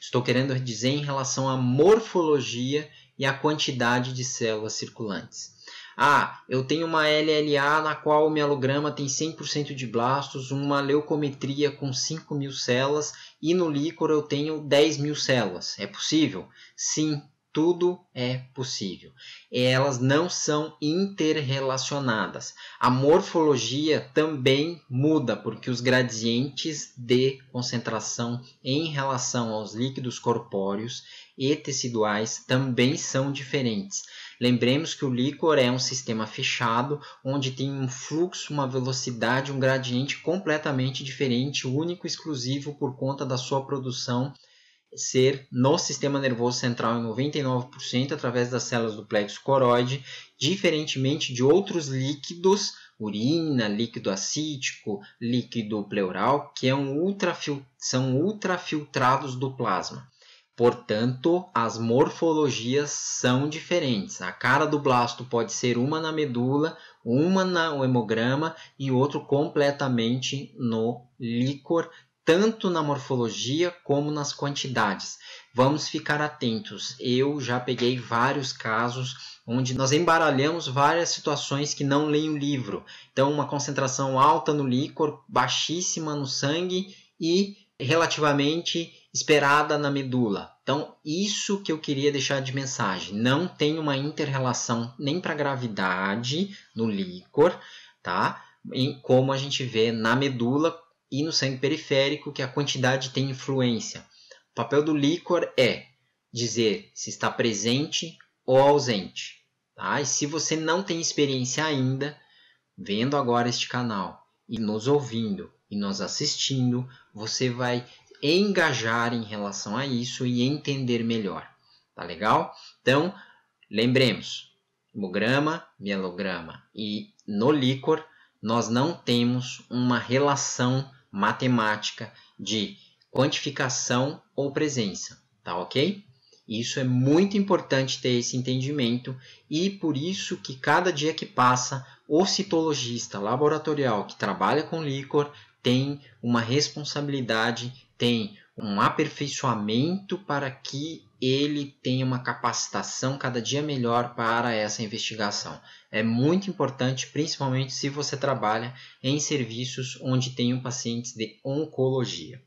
Estou querendo dizer em relação à morfologia e à quantidade de células circulantes. Ah, eu tenho uma LLA na qual o mielograma tem 100% de blastos, uma leucometria com 5 mil células e no líquor eu tenho 10 mil células. É possível? Sim, tudo é possível. E elas não são interrelacionadas. A morfologia também muda, porque os gradientes de concentração em relação aos líquidos corpóreos e teciduais também são diferentes. Lembremos que o líquor é um sistema fechado, onde tem um fluxo, uma velocidade, um gradiente completamente diferente, único e exclusivo por conta da sua produção ser no sistema nervoso central em 99% através das células do plexo coroide, diferentemente de outros líquidos, urina, líquido acítico, líquido pleural, que é um ultrafil são ultrafiltrados do plasma. Portanto, as morfologias são diferentes. A cara do blasto pode ser uma na medula, uma no hemograma e outro completamente no líquor, tanto na morfologia como nas quantidades. Vamos ficar atentos. Eu já peguei vários casos onde nós embaralhamos várias situações que não leem o livro. Então, uma concentração alta no líquor, baixíssima no sangue e relativamente esperada na medula. Então, isso que eu queria deixar de mensagem. Não tem uma interrelação nem para gravidade no líquor, tá? E como a gente vê na medula e no sangue periférico que a quantidade tem influência. O papel do líquor é dizer se está presente ou ausente. Tá? E se você não tem experiência ainda, vendo agora este canal e nos ouvindo e nos assistindo, você vai engajar em relação a isso e entender melhor. Tá legal? Então, lembremos, hemograma, mielograma e no líquor, nós não temos uma relação matemática de quantificação ou presença, tá ok? Isso é muito importante ter esse entendimento e por isso que cada dia que passa, o citologista laboratorial que trabalha com líquor tem uma responsabilidade, tem um aperfeiçoamento para que ele tenha uma capacitação cada dia melhor para essa investigação. É muito importante, principalmente se você trabalha em serviços onde tenham pacientes de oncologia.